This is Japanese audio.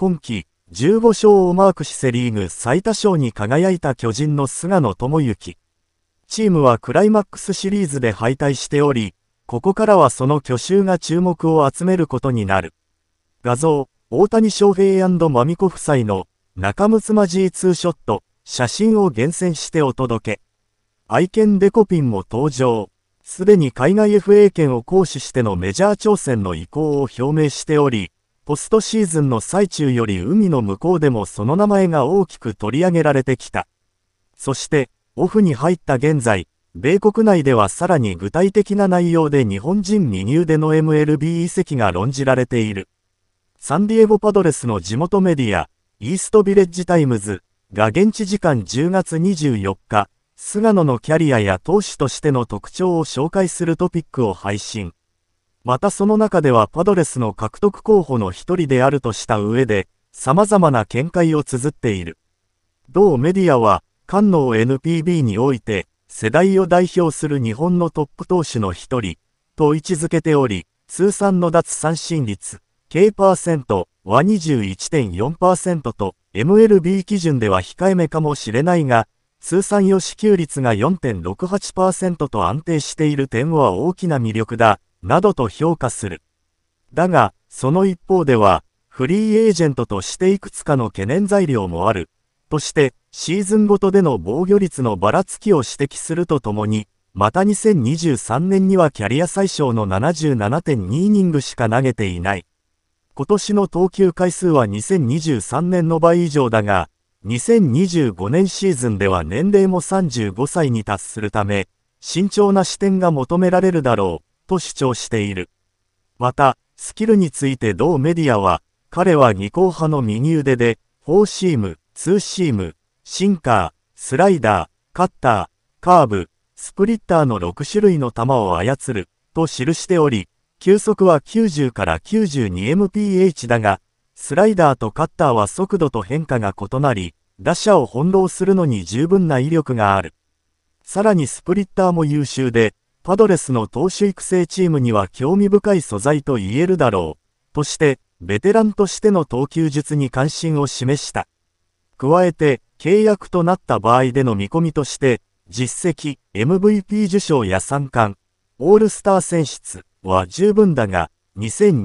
今季、15勝をマークしセリーグ最多勝に輝いた巨人の菅野智之。チームはクライマックスシリーズで敗退しており、ここからはその去就が注目を集めることになる。画像、大谷翔平マミコ夫妻の中むつまじいツーショット、写真を厳選してお届け。愛犬デコピンも登場。すでに海外 FA 権を行使してのメジャー挑戦の意向を表明しており、ポストシーズンの最中より海の向こうでもその名前が大きく取り上げられてきた。そして、オフに入った現在、米国内ではさらに具体的な内容で日本人右入での MLB 移籍が論じられている。サンディエゴパドレスの地元メディア、イーストビレッジタイムズが現地時間10月24日、菅野のキャリアや投手としての特徴を紹介するトピックを配信。またその中ではパドレスの獲得候補の一人であるとした上で、様々な見解を綴っている。同メディアは、官能 NPB において、世代を代表する日本のトップ投手の一人、と位置づけており、通算の脱三振率、K%、は21.4%と、MLB 基準では控えめかもしれないが、通算予支給率が4.68%と安定している点は大きな魅力だ。などと評価する。だが、その一方では、フリーエージェントとしていくつかの懸念材料もある、として、シーズンごとでの防御率のばらつきを指摘するとともに、また2023年にはキャリア最小の77.2イニングしか投げていない。今年の投球回数は2023年の倍以上だが、2025年シーズンでは年齢も35歳に達するため、慎重な視点が求められるだろう。と主張している。また、スキルについて同メディアは、彼は二項派の右腕で、フォーシーム、ツーシーム、シンカー、スライダー、カッター、カーブ、スプリッターの6種類の球を操る、と記しており、球速は90から 92mph だが、スライダーとカッターは速度と変化が異なり、打者を翻弄するのに十分な威力がある。さらにスプリッターも優秀で、パドレスの投手育成チームには興味深い素材と言えるだろう、として、ベテランとしての投球術に関心を示した。加えて、契約となった場合での見込みとして、実績、MVP 受賞や参観、オールスター選出は十分だが、2 0 2 2